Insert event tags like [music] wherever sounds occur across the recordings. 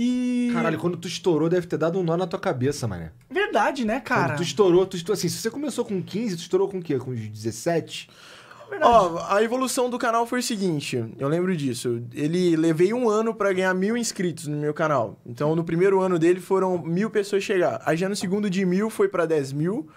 E. Caralho, quando tu estourou, deve ter dado um nó na tua cabeça, mané. Verdade, né, cara? Quando tu estourou, tu estourou. Assim, se você começou com 15, tu estourou com o quê? Com 17? Ó, oh, a evolução do canal foi o seguinte, eu lembro disso. Ele levei um ano para ganhar mil inscritos no meu canal. Então, no primeiro ano dele foram mil pessoas chegar. Aí já no segundo de mil foi para 10 mil.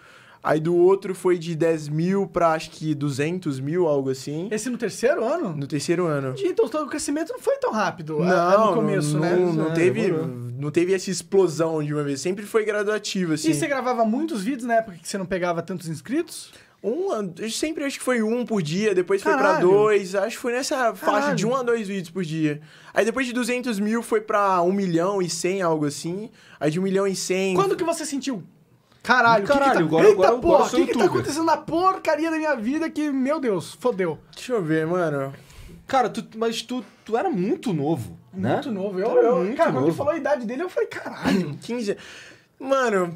Aí do outro foi de 10 mil pra acho que 200 mil, algo assim. Esse no terceiro ano? No terceiro ano. Então o crescimento não foi tão rápido é, não, no começo, não, né? Não, é, teve, não teve essa explosão de uma vez. Sempre foi gradativo, assim. E você gravava muitos vídeos na época que você não pegava tantos inscritos? Um, sempre acho que foi um por dia, depois Caralho. foi para dois, acho que foi nessa faixa de um a dois vídeos por dia. Aí depois de 200 mil foi para um milhão e cem, algo assim. Aí de um milhão e cem... Quando que você sentiu? Caralho, caralho, que que tá... agora, Eita, agora, porra, eu que O que tá acontecendo na porcaria da minha vida que, meu Deus, fodeu. Deixa eu ver, mano. Cara, tu, mas tu, tu era muito novo, né? Muito novo. Eu, eu, muito cara, novo. quando ele falou a idade dele, eu falei, caralho. 15... Mano,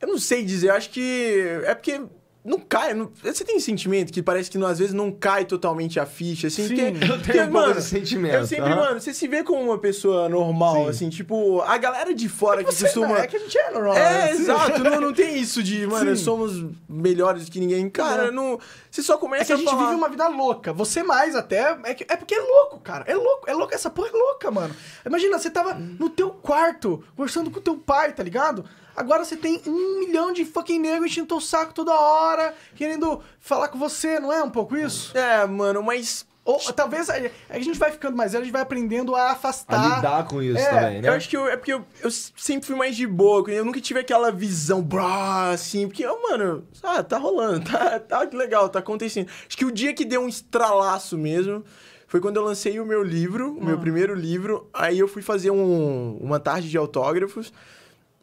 eu não sei dizer. Eu acho que... É porque não cai. Não... você tem sentimento que parece que não, às vezes não cai totalmente a ficha, assim? Sim, que, é eu tenho que, é, um mano, sentimento. Eu sempre, mano, você se vê como uma pessoa normal, Sim. assim, tipo, a galera de fora é que, que costuma. Não, é que a gente é normal. É, né? exato, não, não tem isso de, [laughs] mano, Sim. somos melhores que ninguém. Cara, não. Você só começa é que a, a gente falar... vive uma vida louca. Você mais até. É, que... é porque é louco, cara. É louco, é louco. Essa porra é louca, mano. Imagina, você tava no teu quarto, conversando com teu pai, tá ligado? Agora você tem um milhão de fucking negros enchendo teu saco toda hora, querendo falar com você, não é um pouco isso? É, mano, mas. Ou, talvez a, é, é a gente vai ficando mais velho, a gente vai aprendendo a afastar. A lidar com isso é, também, né? Eu acho que eu, é porque eu, eu, sempre fui mais de boa, eu nunca tive aquela visão, brá, assim, porque, oh, mano, ah, tá rolando, tá, tá legal, tá acontecendo. Acho que o dia que deu um estralaço mesmo foi quando eu lancei o meu livro, o meu ah. primeiro livro, aí eu fui fazer um, uma tarde de autógrafos.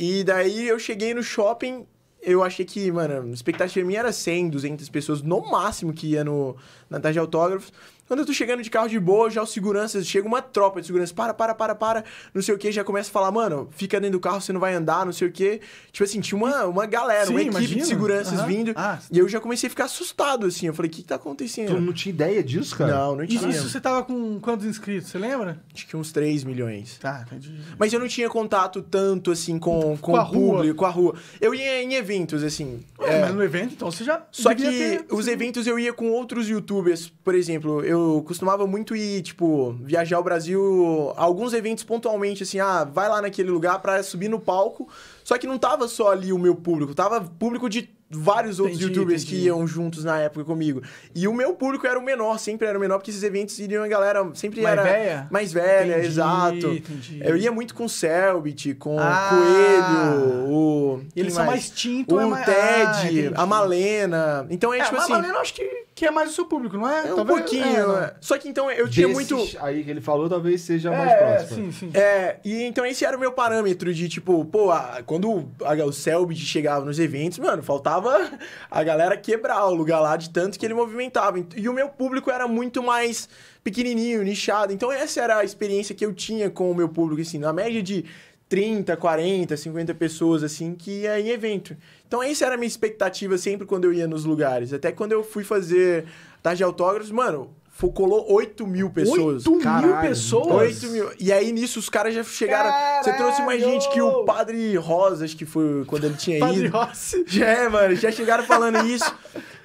E daí eu cheguei no shopping, eu achei que, mano, a expectativa minha era 100, 200 pessoas no máximo que ia no, na tarde de autógrafos. Quando eu tô chegando de carro de boa, já os seguranças, chega uma tropa de segurança, para, para, para, para, não sei o que, já começa a falar, mano, fica dentro do carro, você não vai andar, não sei o que. Tipo assim, tinha uma, uma galera, Sim, uma equipe de seguranças uhum. vindo. Ah, e eu já comecei a ficar assustado, assim. Eu falei, o que, que tá acontecendo? Tu não tinha ideia disso, cara? Não, não tinha. E isso você tava com quantos inscritos, você lembra? Acho que uns 3 milhões. Tá, entendi. Mas eu não tinha contato tanto, assim, com, com, com o público, rua. com a rua. Eu ia em eventos, assim. É, mas no evento, então você já. Só que ter... os eventos eu ia com outros youtubers. Por exemplo, eu costumava muito ir, tipo, viajar ao Brasil, alguns eventos pontualmente, assim, ah, vai lá naquele lugar para subir no palco. Só que não tava só ali o meu público, tava público de vários outros entendi, youtubers entendi. que iam juntos na época comigo. E o meu público era o menor, sempre era o menor, porque esses eventos iriam a galera sempre mais era velha? mais velha, entendi, exato. Eu ia muito com o Selbit, com ah, Coelho, o Coelho, o eles são mais tinto, o é mais... Ted, ah, a Malena. Então é, é tipo assim. A Malena acho que que é mais o seu público, não é? é um talvez, pouquinho. É, é. Só que então eu tinha Desses muito. Aí que ele falou, talvez seja mais é, próximo. Sim, sim. É, e então esse era o meu parâmetro de tipo, pô, a, quando a, o Selbit chegava nos eventos, mano, faltava a galera quebrar o lugar lá de tanto que ele movimentava. E o meu público era muito mais pequenininho, nichado. Então essa era a experiência que eu tinha com o meu público, assim, na média de 30, 40, 50 pessoas, assim, que ia em evento. Então, essa era a minha expectativa sempre quando eu ia nos lugares. Até quando eu fui fazer tarde de autógrafos, mano, colou 8 mil pessoas. 8 Caralho. mil pessoas? 8 mil. E aí, nisso, os caras já chegaram... Caralho. Você trouxe mais gente que o Padre Rosas, que foi quando ele tinha padre ido. Padre Rosa. Já, é, mano, já chegaram falando isso.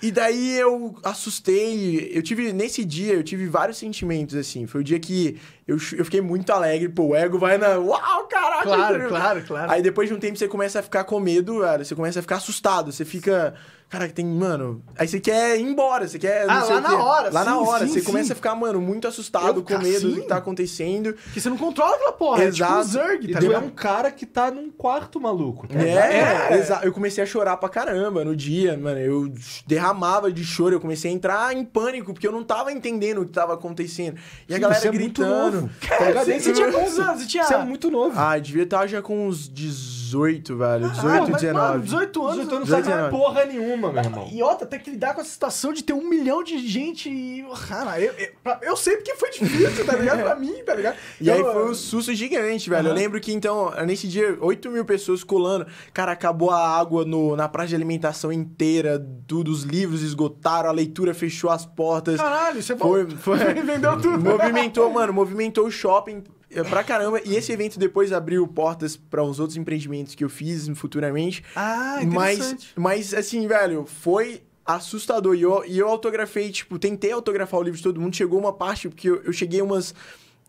E daí eu assustei. Eu tive, nesse dia, eu tive vários sentimentos, assim. Foi o dia que eu, eu fiquei muito alegre. Pô, o ego vai na. Uau, caraca! Claro, claro, claro. Aí depois de um tempo você começa a ficar com medo, Você começa a ficar assustado. Você fica. Cara, tem, mano. Aí você quer ir embora, você quer. Ah, lá na hora, Lá sim, na hora, sim, você sim. começa a ficar, mano, muito assustado, eu, com medo do que assim? tá acontecendo. Porque você não controla aquela porra. Exato. É tipo um Zerg, tá ligado? é um cara que tá num quarto maluco. Tá? É, é. é. exato. Eu comecei a chorar pra caramba no dia, mano. Eu derramava de choro, eu comecei a entrar em pânico, porque eu não tava entendendo o que tava acontecendo. E a galera você gritando. É muito novo. Cara, tá você, você, tinha é quantos anos? Você, tinha... você é muito novo. Ah, devia estar tá já com uns 18. 18, velho. 18, ah, mas, 19. Mano, 18 anos, 18 anos não 18, sabe porra nenhuma, meu irmão. E outra, tem que lidar com essa situação de ter um milhão de gente e. Cara, eu, eu, eu sei porque foi difícil, tá ligado? pra mim, tá ligado? E eu, aí foi um susto gigante, velho. Uhum. Eu lembro que então, nesse dia, 8 mil pessoas colando. Cara, acabou a água no, na praça de alimentação inteira, tudo, os livros esgotaram, a leitura fechou as portas. Caralho, isso é bom. Foi, foi, [laughs] vendeu tudo. Movimentou, mano, movimentou o shopping é, pra caramba. E esse evento depois abriu portas para uns outros empreendimentos que eu fiz futuramente. Ah, interessante. Mas, mas assim, velho, foi assustador. E eu, e eu autografei, tipo, tentei autografar o livro de todo mundo. Chegou uma parte, porque eu, eu cheguei umas...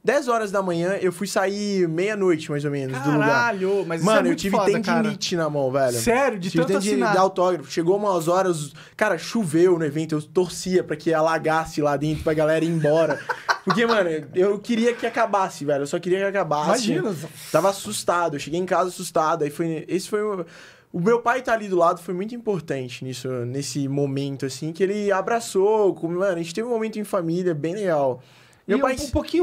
10 horas da manhã, eu fui sair meia-noite, mais ou menos, Caralho, do lugar. Caralho, mas é Mano, é eu tive tendinite na mão, velho. Sério? De tive tanto tendinite assinado. de autógrafo. Chegou umas horas... Cara, choveu no evento, eu torcia para que alagasse lá dentro, pra galera ir embora. [laughs] Porque, mano, eu queria que acabasse, velho. Eu só queria que acabasse. Imagina. Tava assustado. Eu cheguei em casa assustado. Aí foi. Esse foi o. O meu pai tá ali do lado foi muito importante nisso, nesse momento, assim, que ele abraçou. Mano, a gente teve um momento em família bem legal. Meu e pai. Um pouquinho